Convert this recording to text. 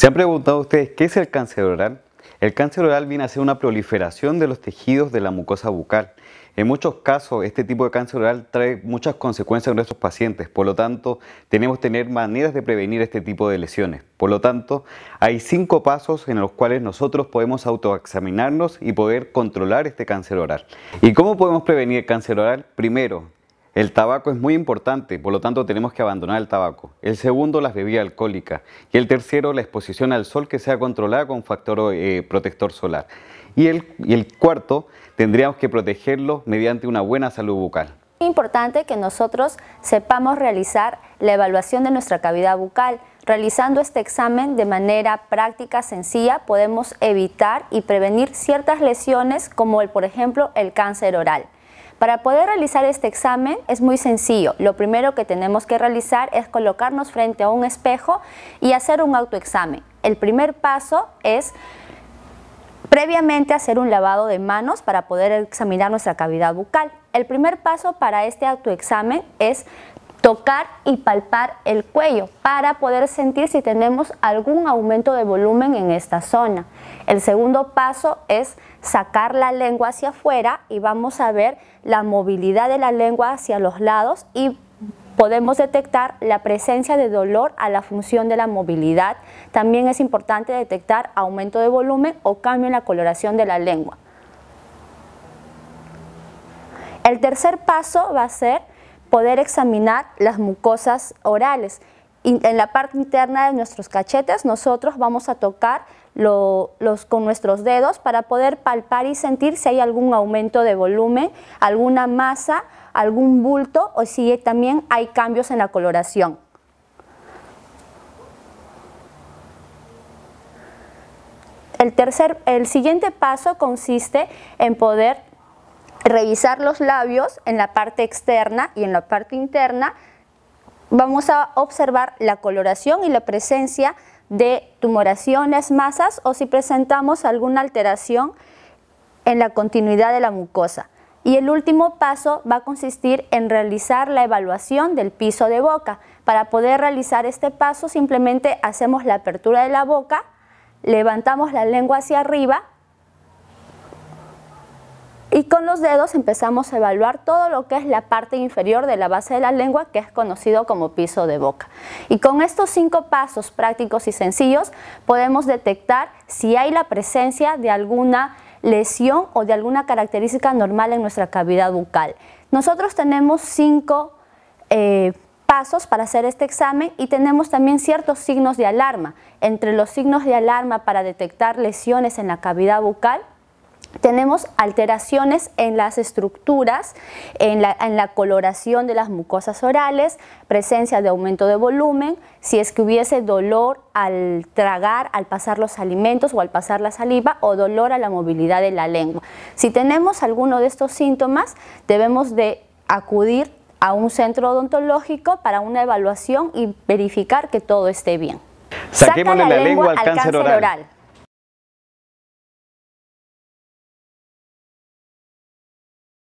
¿Se han preguntado ustedes qué es el cáncer oral? El cáncer oral viene a ser una proliferación de los tejidos de la mucosa bucal. En muchos casos, este tipo de cáncer oral trae muchas consecuencias en nuestros pacientes, por lo tanto, tenemos que tener maneras de prevenir este tipo de lesiones. Por lo tanto, hay cinco pasos en los cuales nosotros podemos autoexaminarnos y poder controlar este cáncer oral. ¿Y cómo podemos prevenir el cáncer oral? Primero, el tabaco es muy importante, por lo tanto tenemos que abandonar el tabaco. El segundo, las bebidas alcohólicas. Y el tercero, la exposición al sol que sea controlada con factor eh, protector solar. Y el, cuarto, tendríamos que protegerlo mediante una buena salud bucal Es importante que nosotros sepamos realizar la evaluación de nuestra cavidad bucal. Realizando este examen de manera práctica, sencilla, podemos evitar y prevenir ciertas lesiones como el, por ejemplo, el cáncer oral. Para poder realizar este examen es muy sencillo. Lo primero que tenemos que realizar es colocarnos frente a un espejo y hacer un autoexamen. El primer paso es previamente hacer un lavado de manos para poder examinar nuestra cavidad bucal. El primer paso para este autoexamen es tocar y palpar el cuello para poder sentir si tenemos algún aumento de volumen en esta zona. El segundo paso es sacar la lengua hacia afuera y vamos a ver la movilidad de la lengua hacia los lados y podemos detectar la presencia de dolor a la función de la movilidad. También es importante detectar aumento de volumen o cambio en la coloración de la lengua. El tercer paso va a ser poder examinar las mucosas orales. en la parte interna de nuestros cachetes nosotros vamos a tocar los, con nuestros dedos para poder palpar y sentir si hay algún aumento de volumen, alguna masa, algún bulto o si también hay cambios en la coloración. El, tercer, el siguiente paso consiste en poder revisar los labios en la parte externa y en la parte interna, vamos a observar la coloración y la presencia de tumoraciones, masas o si presentamos alguna alteración en la continuidad de la mucosa. Y el último paso va a consistir en realizar la evaluación del piso de boca. Para poder realizar este paso simplemente hacemos la apertura de la boca, levantamos la lengua hacia arriba y con los dedos empezamos a evaluar todo lo que es la parte inferior de la base de la lengua, que es conocido como piso de boca. Y con estos cinco pasos prácticos y sencillos podemos detectar si hay la presencia de alguna lesión o de alguna característica normal en nuestra cavidad bucal. Nosotros tenemos cinco eh, pasos para hacer este examen y tenemos también ciertos signos de alarma. Entre los signos de alarma para detectar lesiones en la cavidad bucal tenemos alteraciones en las estructuras, en la, coloración de las mucosas orales, presencia de aumento de volumen, si es que hubiese dolor al tragar, al pasar los alimentos o al pasar la saliva o dolor a la movilidad de la lengua. Si tenemos alguno de estos síntomas, debemos de acudir a un centro odontológico para una evaluación y verificar que todo esté bien. Saquemos la, lengua, al, cáncer, oral.